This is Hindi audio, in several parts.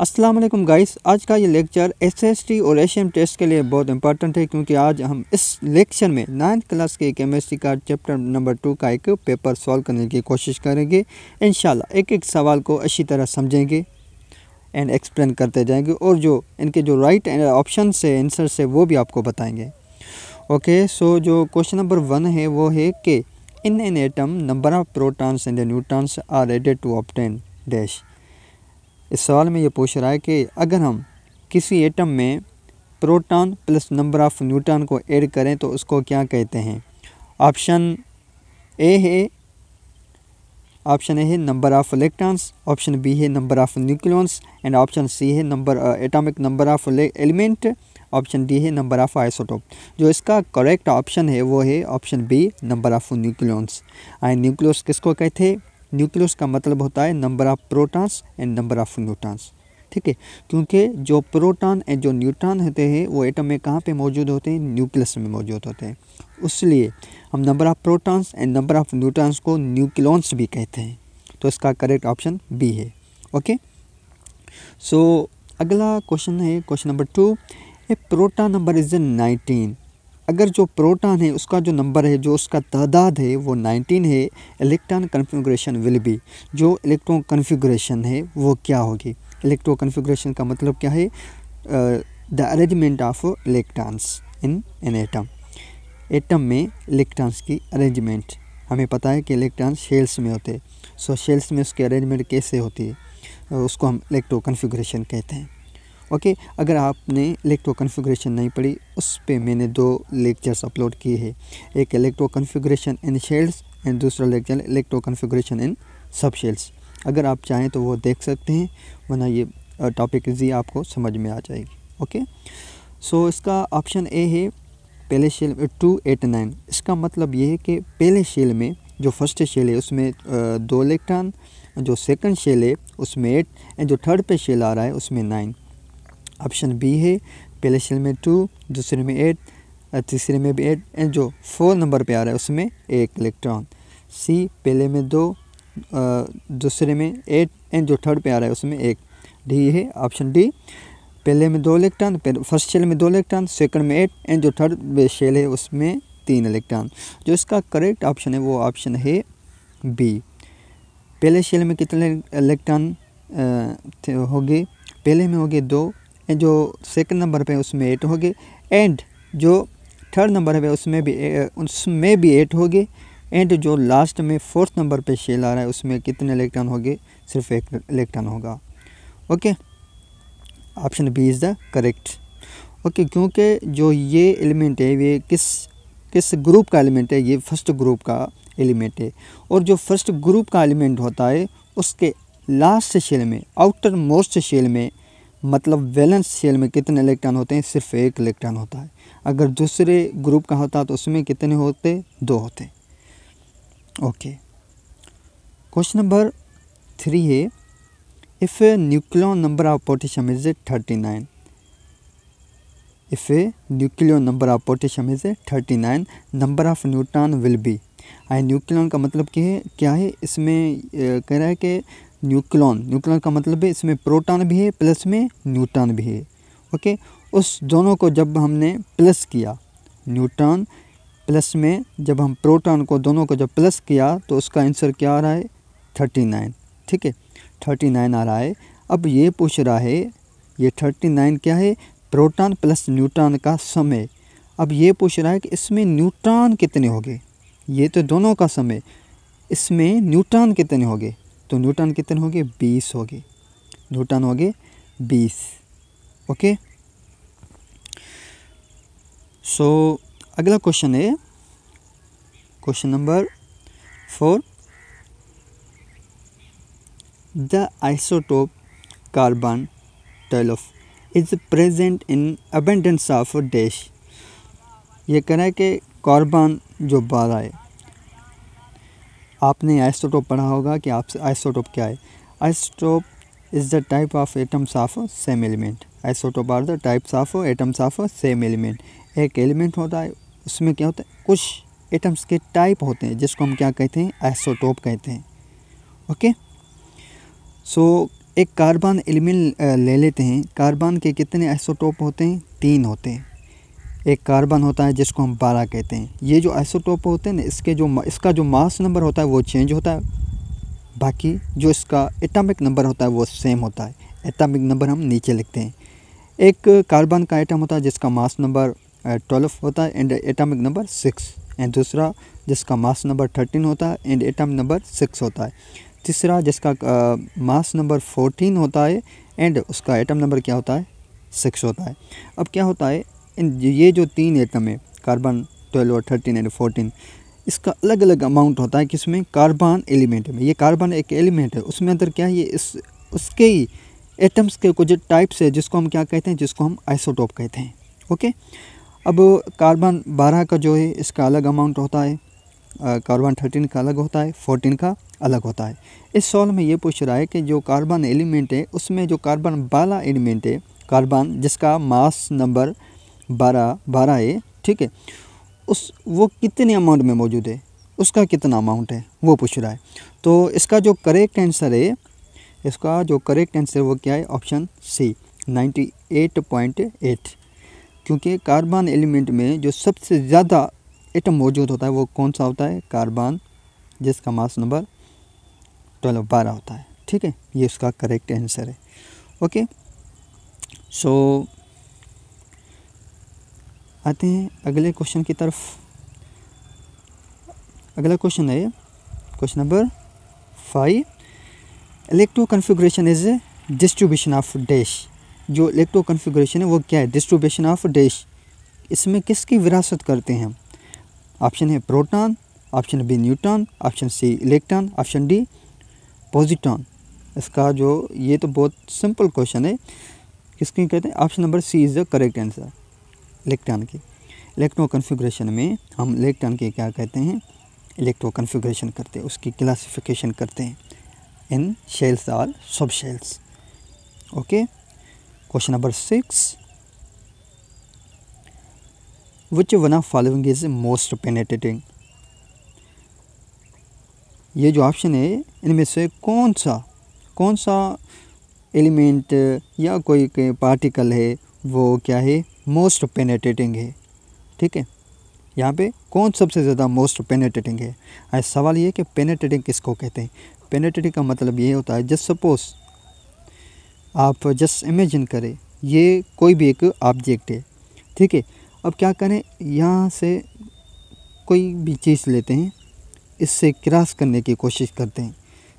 असलम गाइस आज का ये लेक्चर एसएसटी और एशियम टेस्ट के लिए बहुत इंपॉर्टेंट है क्योंकि आज हम इस लेक्चर में नाइन्थ क्लास के केमिस्ट्री का चैप्टर नंबर टू का एक पेपर सॉल्व करने की कोशिश करेंगे इन एक एक सवाल को अच्छी तरह समझेंगे एंड एक्सप्लेन करते जाएंगे और जो इनके जो राइट ऑप्शन से आंसर से वो भी आपको बताएंगे ओके सो जो क्वेश्चन नंबर वन है वो है कि in an atom number of protons and neutrons are added to obtain dash इस सवाल में ये पूछ रहा है कि अगर हम किसी एटम में proton plus number of neutron को ऐड करें तो उसको क्या कहते हैं ऑप्शन ए है ऑप्शन ए है number of electrons option B है number of nucleons and option C है number atomic number of element option D है नंबर ऑफ़ आइसोटोप जो इसका करेक्ट ऑप्शन है वो है option B number of nucleons and nucleus किसको कहते हैं न्यूक्लियस का मतलब होता है number of protons and number of neutrons ठीक है क्योंकि जो प्रोटॉन एंड जो न्यूट्रॉन होते हैं वो एटम में कहाँ पे मौजूद होते हैं न्यूक्लियस में मौजूद होते हैं उसलिए हम number of protons and number of neutrons को न्यूक्लॉन्स भी कहते हैं तो इसका करेक्ट ऑप्शन बी है ओके सो so, अगला क्वेश्चन है question number two a proton number is nineteen अगर जो प्रोटॉन है उसका जो नंबर है जो उसका तादाद है वो 19 है इलेक्ट्रॉन कन्फिग्रेशन विल बी जो इलेक्ट्रॉन कन्फिग्रेशन है वो क्या होगी इलेक्ट्रो कन्फिग्रेशन का मतलब क्या है the arrangement of electrons in an atom atom में इलेक्ट्रॉन्स की अरेंजमेंट हमें पता है कि इलेक्ट्रॉन शेल्स में होते हैं सो शेल्स में उसकी अरेंजमेंट कैसे होती है उसको हम इलेक्ट्रो कन्फिग्रेशन कहते हैं ओके अगर आपने इलेक्ट्रो कन्फिग्रेशन नहीं पढ़ी उस पर मैंने दो लेक्चर्स अपलोड किए हैं एक electro configuration in shells and दूसरा lecture electro configuration in sub shells अगर आप चाहें तो वो देख सकते हैं वरना ये टॉपिक इजी आपको समझ में आ जाएगी ओके सो so, इसका ऑप्शन ए है पहले शेल टू एट नाइन इसका मतलब ये है कि पहले शेल में जो फर्स्ट शेल है उसमें दो इलेक्ट्रॉन जो सेकंड शेल है उसमें एट एंड जो थर्ड पे शेल आ रहा है उसमें नाइन ऑप्शन बी है पहले सेल में टू दूसरे में एट तीसरे में भी एट एंड जो फोर नंबर पे आ रहा है उसमें एक इलेक्ट्रॉन सी पहले में दो दूसरे में एट एंड जो थर्ड पे आ रहा है उसमें एक डी है ऑप्शन डी पहले में दो इलेक्ट्रॉन फर्स्ट शेल में दो इलेक्ट्रॉन सेकंड में एट एंड जो थर्ड शेल है उसमें तीन इलेक्ट्रॉन जो इसका करेक्ट ऑप्शन है वो ऑप्शन है बी पहले शेल में कितने इलेक्ट्रॉन होंगे पहले में हो गए दो जो सेकंड नंबर पे उसमें एट गए एंड जो थर्ड नंबर पे उसमें भी उसमें भी एट होगी एंड जो लास्ट में फोर्थ नंबर पे शेल आ रहा है उसमें कितने इलेक्ट्रॉन होंगे सिर्फ एक इलेक्ट्रॉन होगा okay option B is the correct okay क्योंकि जो ये एलिमेंट है ये किस किस ग्रुप का एलिमेंट है ये फर्स्ट ग्रुप का एलिमेंट है और जो फर्स्ट ग्रुप का एलिमेंट होता है उसके लास्ट शेल में आउटर मोस्ट शेल में मतलब वैलेंस शेल में कितने इलेक्ट्रॉन होते हैं सिर्फ एक इलेक्ट्रॉन होता है अगर दूसरे ग्रुप का होता तो उसमें कितने होते दो होते ओके क्वेश्चन नंबर थ्री है if a nucleo number of potassium is thirty nine a nucleo number of potassium is thirty nine number of neutron will be I nucleon का मतलब क्या है क्या है इसमें कह रहा है कि न्यूक्लॉन न्यूक्लॉन का मतलब है इसमें प्रोटॉन भी है प्लस में न्यूट्रॉन भी है ओके उस दोनों को जब हमने प्लस किया न्यूट्रॉन प्लस में जब हम प्रोटॉन को दोनों को जब प्लस किया तो उसका आंसर क्या आ रहा है थर्टी नाइन ठीक है थर्टी नाइन आ रहा है अब ये पूछ रहा है ये थर्टी नाइन क्या है प्रोटॉन प्लस न्यूट्रॉन का समय अब ये पूछ रहा है कि इसमें न्यूट्रॉन कितने होंगे ये तो दोनों का समय इसमें न्यूट्रॉन कितने होंगे तो न्यूटन कितने होगी बीस होगी न्यूटन गए बीस ओके सो अगला क्वेश्चन है question number four the isotope carbon 12 is present in abundance of dash ये कह रहा है कि कार्बन जो बारह है आपने आइसोटोप पढ़ा होगा कि आप आइसोटोप क्या है isotope is the type of atoms of same element isotope are the types of atoms of same element एक एलिमेंट होता है उसमें क्या होता है कुछ एटम्स के टाइप होते हैं जिसको हम क्या कहते हैं आइसोटोप कहते हैं ओके सो so, एक कार्बन एलिमेंट ले लेते हैं कार्बन के कितने आइसोटोप होते हैं तीन होते हैं एक कार्बन होता है जिसको हम बारह कहते हैं ये जो आइसोटोप होते हैं ना इसके जो इसका जो मास नंबर होता है वो चेंज होता है बाकी जो इसका एटॉमिक नंबर होता है वो सेम होता है एटॉमिक नंबर हम नीचे लिखते हैं एक कार्बन का आइटम होता है जिसका मास नंबर ट्वेल्व होता है and atomic number six and दूसरा जिसका मास नंबर थर्टीन होता है एंड एटॉमिक नंबर सिक्स होता है तीसरा जिसका मास नंबर फोर्टीन होता है एंड उसका एटम नंबर क्या होता है सिक्स होता है अब क्या होता है इन ये जो तीन एटम है कार्बन ट्वेल्व और थर्टीन एंड फोर्टीन इसका अलग अलग अमाउंट होता है कि इसमें कार्बन एलिमेंट में ये कार्बन एक एलिमेंट है उसमें अंदर क्या है ये इस उसके ही एटम्स के कुछ टाइप्स है जिसको हम क्या कहते हैं जिसको हम आइसोटोप कहते हैं ओके अब कार्बन बारह का जो है इसका अलग अमाउंट होता है कार्बन थर्टीन का अलग होता है फोर्टीन का अलग होता है इस सॉल में ये पूछ रहा है कि जो कार्बन एलिमेंट है उसमें जो कार्बन बाला एलिमेंट है कार्बन जिसका मास नंबर बारह बारह ए ठीक है उस वो कितने अमाउंट में मौजूद है उसका कितना अमाउंट है वो पूछ रहा है तो इसका जो करेक्ट आंसर है इसका जो करेक्ट आंसर वो क्या है ऑप्शन सी 98.8 क्योंकि कार्बन एलिमेंट में जो सबसे ज़्यादा एटम मौजूद होता है वो कौन सा होता है कार्बन जिसका मास नंबर ट्वेल्व बारह होता है ठीक है ये इसका करेक्ट आंसर है ओके सो so, आते हैं अगले क्वेश्चन की तरफ अगला क्वेश्चन है question number five electro configuration is distribution of dash जो इलेक्ट्रो कन्फिग्रेशन है वो क्या है डिस्ट्रीब्यूशन ऑफ डैश इसमें किसकी विरासत करते हैं ऑप्शन है proton option B neutron option C electron option D positron इसका जो ये तो बहुत सिंपल क्वेश्चन है किसकी कहते हैं option number C is the correct answer electron की इलेक्ट्रो कन्फिग्रेशन में हम इलेक्ट्रॉन के क्या कहते हैं इलेक्ट्रो कन्फिग्रेशन करते हैं उसकी क्लासिफिकेशन करते हैं इन शेल्स और sub shells okay question number six which one of following is most penetrating ये जो ऑप्शन है इनमें से कौन सा कौन सा एलिमेंट या कोई पार्टिकल है वो क्या है मोस्ट पेनेटेटिंग है ठीक है यहाँ पे कौन सबसे ज़्यादा मोस्ट पेनेटेटिंग है आज सवाल ये कि पेनेटेटिंग किसको कहते हैं पेनेटेटिंग का मतलब ये होता है जस्ट सपोज आप जस्ट इमेजिन करें ये कोई भी एक ऑब्जेक्ट है ठीक है अब क्या करें यहाँ से कोई भी चीज़ लेते हैं इससे क्रॉस करने की कोशिश करते हैं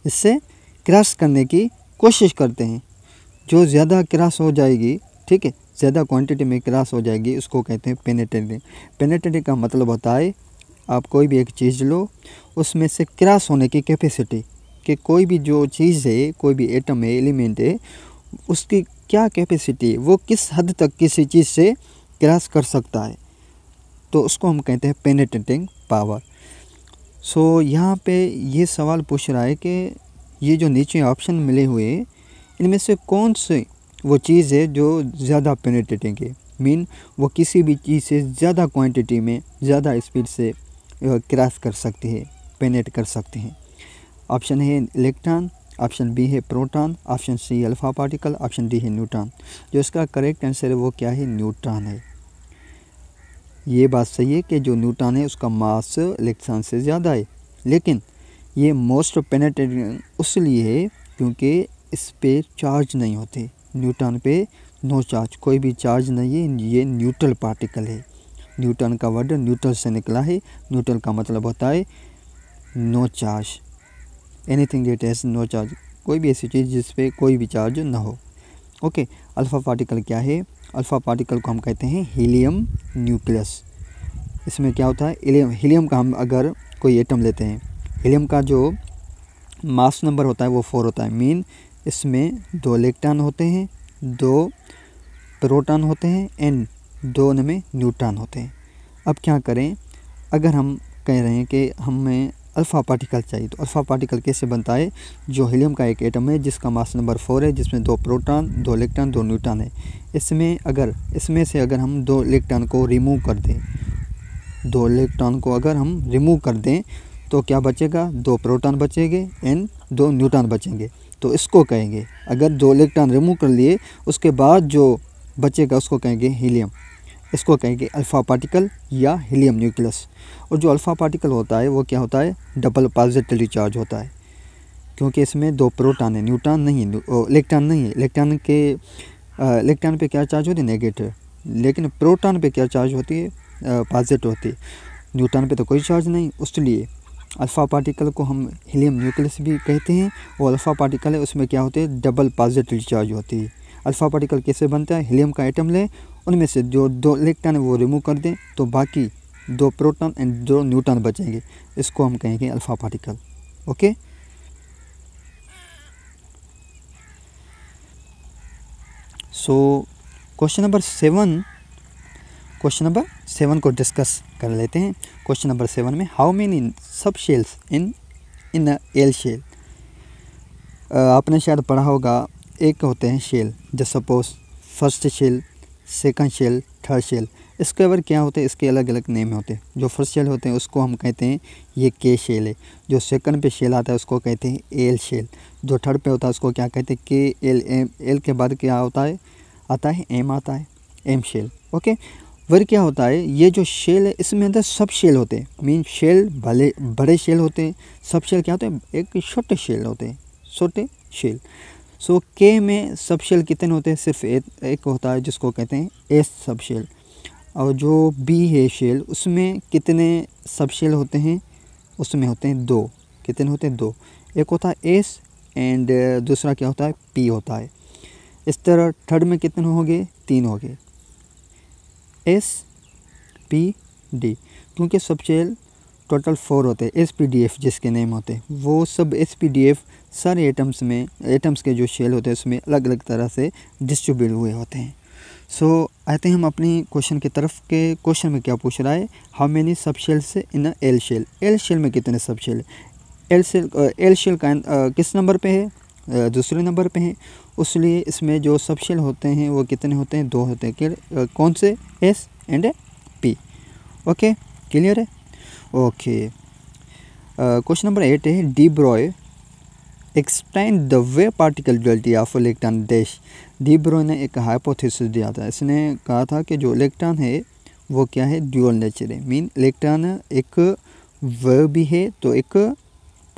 इससे क्रॉस करने की कोशिश करते हैं जो ज़्यादा क्रॉस हो जाएगी ठीक है ज़्यादा क्वांटिटी में क्रॉस हो जाएगी उसको कहते हैं पेनेटेटिंग पेनेटेटिंग का मतलब होता है आप कोई भी एक चीज़ लो उसमें से क्रॉस होने की कैपेसिटी कि कोई भी जो चीज़ है कोई भी एटम है एलिमेंट है उसकी क्या कैपेसिटी है वो किस हद तक किसी चीज़ से क्रॉस कर सकता है तो उसको हम कहते हैं पेनेटेटिंग पावर सो यहाँ पे ये सवाल पूछ रहा है कि ये जो नीचे ऑप्शन मिले हुए इनमें से कौन से वो चीज़ है जो ज़्यादा पेनिटेटिंग है मीन वो किसी भी चीज़ से ज़्यादा क्वांटिटी में ज़्यादा स्पीड से क्रैश कर सकते है पेनेट कर सकते हैं ऑप्शन है इलेक्ट्रॉन ऑप्शन बी है proton option C alpha particle option D है न्यूट्रॉन जो इसका करेक्ट आंसर है वो क्या है न्यूट्रॉन है ये बात सही है कि जो न्यूट्रॉन है उसका मास इलेक्ट्रॉन से ज़्यादा है लेकिन ये मोस्ट उस लिए है क्योंकि इस पर चार्ज नहीं होते न्यूटन पे नो चार्ज कोई भी चार्ज नहीं है ये न्यूट्रल पार्टिकल है न्यूटन का वर्ड न्यूट्रल से निकला है न्यूट्रल का मतलब होता है no charge anything it has no charge कोई भी ऐसी चीज़ जिस पे कोई भी चार्ज ना हो ओके अल्फ़ा पार्टिकल क्या है अल्फ़ा पार्टिकल को हम कहते हैं हीलियम न्यूक्लियस इसमें क्या होता है हीलियम हीलियम का हम अगर कोई एटम लेते हैं हीलियम का जो मास नंबर होता है वो फोर होता है मीन इसमें दो इलेक्ट्रॉन होते हैं दो प्रोटॉन होते हैं एंड दो में न्यूट्रॉन होते हैं अब क्या करें अगर हम कह रहे हैं कि हमें अल्फ़ा पार्टिकल चाहिए तो अल्फ़ा पार्टिकल कैसे बनता है जो हीलियम का एक एटम है जिसका मास नंबर फोर है जिसमें दो प्रोटॉन दो इलेक्ट्रॉन दो न्यूट्रॉन है इसमें अगर इसमें से अगर हम दो इलेक्ट्रॉन को रिमूव कर दें दो इलेक्ट्रॉन को अगर हम रिमूव कर दें तो क्या बचेगा दो प्रोटॉन बचेंगे एंड दो न्यूट्रॉन बचेंगे तो इसको कहेंगे अगर दो इलेक्ट्रॉन रिमूव कर लिए उसके बाद जो बचेगा उसको कहेंगे हीलियम इसको कहेंगे अल्फ़ा पार्टिकल या हीलियम न्यूक्लियस और जो अल्फ़ा पार्टिकल होता है वो क्या होता है डबल पॉजिटिवली चार्ज होता है क्योंकि इसमें दो प्रोटॉन है न्यूट्रॉन नहीं इलेक्ट्रॉन नहीं है इलेक्ट्रॉन के इलेक्ट्रॉन पे क्या चार्ज होती है नेगेटिव लेकिन प्रोटॉन पे क्या चार्ज होती है पॉजिटिव होती है न्यूट्रॉन पे तो कोई चार्ज नहीं उसके लिए अल्फ़ा पार्टिकल को हम हीलियम न्यूक्लियस भी कहते हैं वो अल्फ़ा पार्टिकल है उसमें क्या होते हैं डबल पॉजिटिव चार्ज होती है अल्फ़ा पार्टिकल कैसे बनता है हीलियम का आइटम लें उनमें से जो दो इलेक्ट्रॉन है वो रिमूव कर दें तो बाकी दो प्रोटॉन एंड दो न्यूट्रॉन बचेंगे इसको हम कहेंगे alpha particle okay so question number seven question number seven को डिस्कस कर लेते हैं क्वेश्चन नंबर सेवन में how many sub shells in in L shell आपने शायद पढ़ा होगा एक होते हैं शेल जैसे suppose first shell second shell third shell इसके अगर क्या होते हैं इसके अलग अलग नेम होते हैं जो फर्स्ट शेल होते हैं उसको हम कहते हैं ये के शेल है जो सेकंड पे शेल आता है उसको कहते हैं एल शेल जो थर्ड पे होता है उसको क्या कहते हैं के एल एम एल के बाद क्या होता है आता है एम आता है एम शेल ओके वर क्या होता है ये जो शेल है इसमें अंदर सब शेल होते हैं मीन शेल भले बड़े शेल होते हैं सब शेल क्या होते हैं एक छोटे शेल होते हैं छोटे शेल सो so, के में सब शेल कितने होते हैं सिर्फ ए, एक होता है जिसको कहते हैं एस सब शेल और जो बी है शेल उसमें कितने सब शेल होते हैं उसमें होते हैं दो कितने होते हैं दो एक होता है एस एंड दूसरा क्या होता है पी होता है इस तरह थर्ड में कितने हो गए तीन हो गए एस पी डी क्योंकि सब चेल टोटल फोर होते हैं एस पी डी एफ़ जिसके नेम होते हैं वो सब एस पी डी एफ़ सारे एटम्स में एटम्स के जो शेल होते हैं उसमें अलग अलग तरह से डिस्ट्रीब्यूट हुए होते हैं सो so, आते हैं हम अपनी क्वेश्चन की तरफ के क्वेश्चन में क्या पूछ रहा है how many sub shells in L shell L shell में कितने sub shell L shell L shell का किस नंबर पे है दूसरे नंबर पे है उस इसमें जो सबशेल होते हैं वो कितने होते हैं दो होते हैं क्लियर कौन से S and P okay clear है ओके क्वेश्चन नंबर एट है de Broglie explain the wave particle duality of electron dash de Broglie ने एक हाइपोथेसिस दिया था इसने कहा था कि जो इलेक्ट्रॉन है वो क्या है ड्यूअल नेचर है मीन इलेक्ट्रॉन एक वे भी है तो एक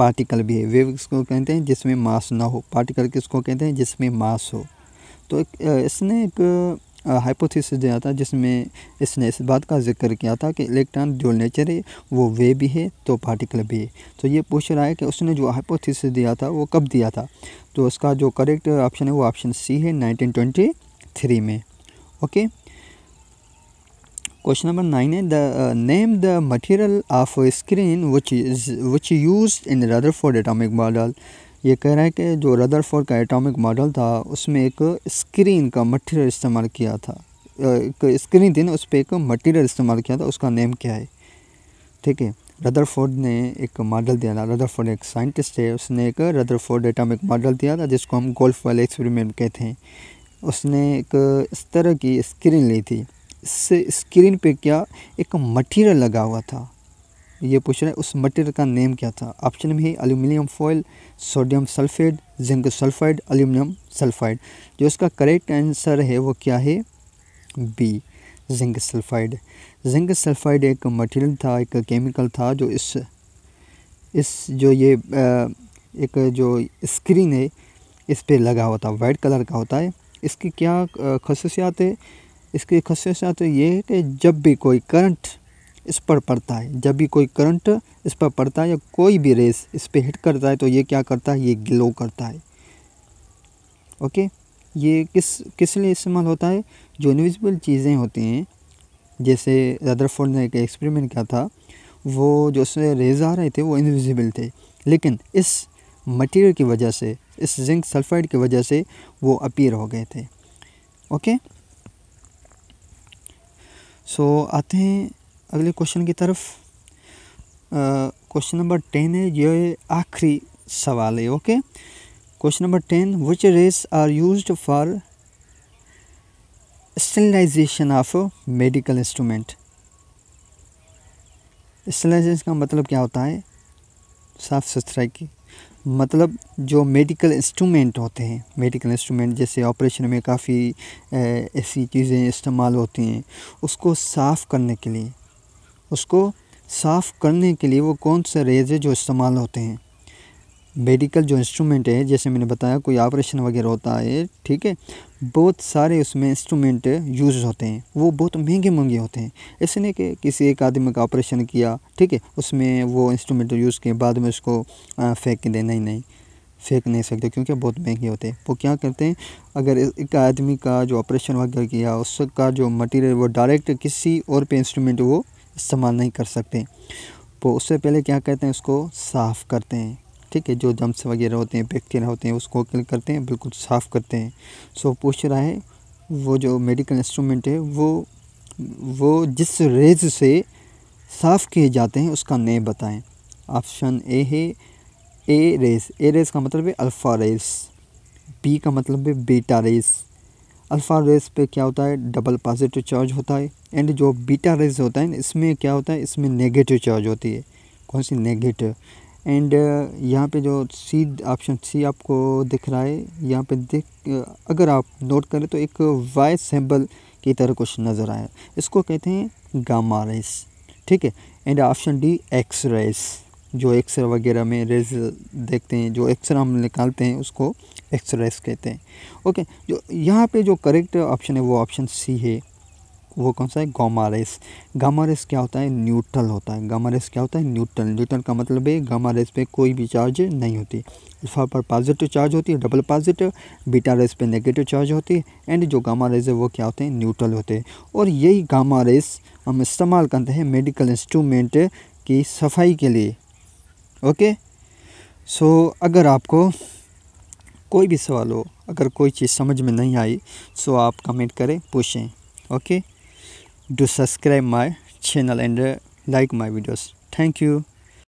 पार्टिकल भी है वेव किसको कहते हैं जिसमें मास ना हो पार्टिकल किसको कहते हैं जिसमें मास हो तो एक, इसने एक हाइपोथेसिस दिया था जिसमें इसने इस बात का जिक्र किया था कि इलेक्ट्रॉन जो नेचर है वो वे भी है तो पार्टिकल भी है तो ये पूछ रहा है कि उसने जो हाइपोथेसिस दिया था वो कब दिया था तो उसका जो करेक्ट ऑप्शन है वो ऑप्शन सी है 1923 में ओके क्वेश्चन नंबर नाइन है the name the material of screen which is is use in Rutherford Rutherford atomic model ये कह रहा है कि जो रदर फोर्ड का एटॉमिक मॉडल था उसमें एक स्क्रीन का मटेरियल इस्तेमाल किया था एक स्क्रीन थी ना उस पर एक मटेरियल इस्तेमाल किया था उसका नेम क्या है ठीक है रदरफोर्ड ने एक मॉडल दिया था रदरफोर्ड एक साइंटिस्ट है उसने एक रदरफोर्ड एटॉमिक मॉडल दिया था जिसको हम गोल्फ वाले एक्सपेरिमेंट कहते हैं उसने एक इस तरह की स्क्रीन ली थी से स्क्रीन पे क्या एक मटेरियल लगा हुआ था ये पूछ रहा है उस मटेरियल का नेम क्या था ऑप्शन में है aluminium foil sodium sulphate zinc sulphide aluminium sulphide जो इसका करेक्ट आंसर है वो क्या है B zinc sulphide zinc sulphide एक मटेरियल था एक केमिकल था जो इस इस जो ये एक जो स्क्रीन है इस पर लगा हुआ था वाइट कलर का होता है इसकी क्या खसूसियात है इसकी खसूसियत तो ये है कि जब भी कोई करंट इस पर पड़ता है जब भी कोई करंट इस पर पड़ता है या कोई भी रेस इस पर हिट करता है तो ये क्या करता है ये ग्लो करता है ओके ये किस किस लिए इस्तेमाल होता है जो इनविजिबल चीज़ें होती हैं जैसे रदरफोर्ड ने एक एक्सपेरिमेंट किया था वो जो उससे रेज आ रहे थे वो इनविजिबल थे लेकिन इस मटेरियल की वजह से इस जिंक सल्फाइड की वजह से वो अपीयर हो गए थे ओके सो so, आते हैं अगले क्वेश्चन की तरफ क्वेश्चन नंबर टेन है ये आखिरी सवाल है okay question number ten which rays are use for sterilization of medical instrument sterilization का मतलब क्या होता है साफ़ सुथराई की मतलब जो मेडिकल इंस्ट्रूमेंट होते हैं मेडिकल इंस्ट्रूमेंट जैसे ऑपरेशन में काफ़ी ऐसी चीज़ें इस्तेमाल होती हैं उसको साफ़ करने के लिए उसको साफ़ करने के लिए वो कौन से रेज़े जो इस्तेमाल होते हैं मेडिकल जो इंस्ट्रूमेंट है जैसे मैंने बताया कोई ऑपरेशन वगैरह होता है ठीक है बहुत सारे उसमें इंस्ट्रूमेंट यूज होते हैं वो बहुत महंगे महंगे होते हैं ऐसे नहीं कि किसी एक आदमी का ऑपरेशन किया ठीक है उसमें वो इंस्ट्रूमेंट यूज़ किए बाद में उसको फेंक दें नहीं नहीं फेंक नहीं सकते क्योंकि बहुत महंगे होते हैं वो क्या करते हैं अगर एक आदमी का जो ऑपरेशन वगैरह किया उसका जो मटीरियल वो डायरेक्ट किसी और पे इंस्ट्रूमेंट वो इस्तेमाल नहीं कर सकते वो उससे पहले क्या करते हैं उसको साफ़ करते हैं ठीक है जो जम्स वगैरह होते हैं बैक्टीरिया होते हैं उसको क्लिक करते हैं बिल्कुल साफ़ करते हैं सो पूछ रहा है वो जो मेडिकल इंस्ट्रूमेंट है वो वो जिस रेज से साफ़ किए जाते हैं उसका नेम बताएं ऑप्शन ए है ए रेस ए रेस का मतलब है अल्फ़ा रेस बी का मतलब है बीटा रेस अल्फ़ा रेस पे क्या होता है डबल पॉजिटिव चार्ज होता है एंड जो बीटा रेस होता है इसमें क्या होता है इसमें नेगेटिव चार्ज होती है कौन सी नेगेटिव एंड uh, यहाँ पे जो सी ऑप्शन सी आपको दिख रहा है यहाँ पे दिख अगर आप नोट करें तो एक वाई सैम्पल की तरह कुछ नज़र आया इसको कहते हैं गामा रेस ठीक है and option D X rays जो एक्सरे वगैरह में रेस देखते हैं जो एक्सरे हम निकालते हैं उसको एक्सरेस कहते हैं ओके जो यहाँ पे जो करेक्ट ऑप्शन है वो ऑप्शन सी है वो कौन सा है गामा रेस गामा रेस क्या होता है न्यूट्रल होता है गामा रेस क्या होता है न्यूट्रल न्यूट्रल का मतलब है गामा रेस पे कोई भी चार्ज नहीं होती अल्फा पर पॉजिटिव चार्ज होती है डबल पॉजिटिव बीटा रेस पे नेगेटिव चार्ज होती है एंड जो गामा रेस है वो क्या होते हैं न्यूट्रल होते हैं और यही गामा रेस हम इस्तेमाल करते हैं मेडिकल इंस्ट्रूमेंट की सफाई के लिए ओके सो so, अगर आपको कोई भी सवाल हो अगर कोई चीज़ समझ में नहीं आई सो आप कमेंट करें पूछें okay do subscribe my channel and uh, like my videos thank you